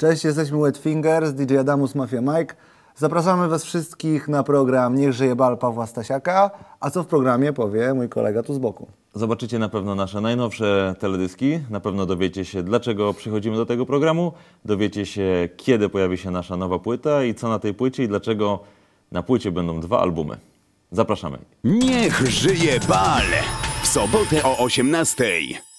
Cześć, jesteśmy Fingers, DJ Adamus, Mafia Mike. Zapraszamy Was wszystkich na program Niech żyje bal Pawła Stasiaka, a co w programie powie mój kolega tu z boku. Zobaczycie na pewno nasze najnowsze teledyski, na pewno dowiecie się dlaczego przychodzimy do tego programu, dowiecie się kiedy pojawi się nasza nowa płyta i co na tej płycie i dlaczego na płycie będą dwa albumy. Zapraszamy. Niech żyje bal! W sobotę o 18:00.